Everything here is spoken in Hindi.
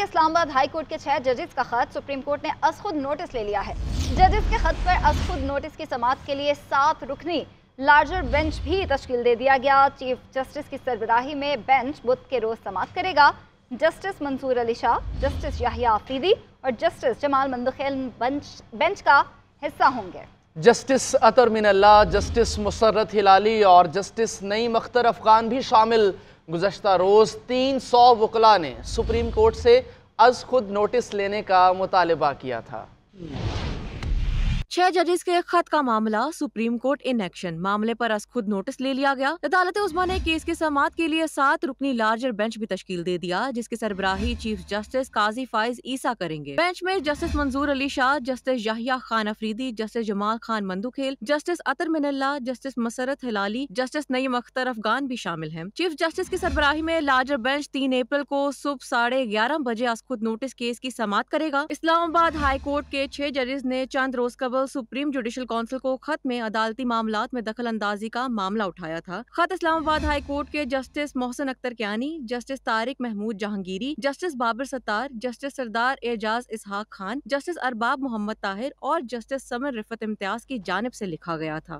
इस्लामाबाद हाई कोर्ट के छह जजेस का खत सुप्रीम कोर्ट ने असखुद नोटिस ले लिया है जजेस के खत पर असखुद नोटिस की समाप्त के लिए सात रुकनी लार्जर बेंच भी तश्कील दे दिया गया चीफ जस्टिस की सरबराही में बेंच बुध के रोज समाप्त करेगा जस्टिस मंसूर अली शाह जस्टिस याहिया आफरीदी और justice Jamal Mandokhail bench bench का हिस्सा होंगे जस्टिस अतर मिनल्ला जस्टिस मुसरत हिलाली और जस्टिस नईम अख्तर अफगान भी शामिल गुजशत रोज़ तीन सौ वकला ने सुप्रीम कोर्ट से अज खुद नोटिस लेने का मुतालबा किया था छह जजेस के खत का मामला सुप्रीम कोर्ट इन एक्शन मामले पर अस खुद नोटिस ले लिया गया अदालत उस्मान ने केस के समात के लिए सात रुकनी लार्जर बेंच भी तश्कील दे दिया जिसकी सरबराही चीफ जस्टिस काजी फाइज ईसा करेंगे बेंच में justice Mansoor Ali Shah justice Yahya Khan Afridi justice Jamal Khan Mandokhail justice Athar Minallah justice Musarrat Hilali justice Naeem Akhtar Afghan भी शामिल हैं चीफ जस्टिस की सरबराही में लार्जर बेंच तीन अप्रैल को सुबह साढ़े ग्यारह बजे अस खुद नोटिस केस की समात करेगा इस्लामाबाद हाई कोर्ट के छह जजेस ने चंद रोज कबल सुप्रीम जुडिशियल काउंसिल को खत में अदालती मामला में दखल अंदाजी का मामला उठाया था खत इस्लामाबाद हाई कोर्ट के justice Mohsin Akhtar Kayani justice Tariq Mahmood Jahangiri justice Babar Sattar justice Sardar Ejaz Ishaq Khan justice Arbab Mohammad Tahir और जस्टिस समर रिफत इम्तियाज की जानब से लिखा गया था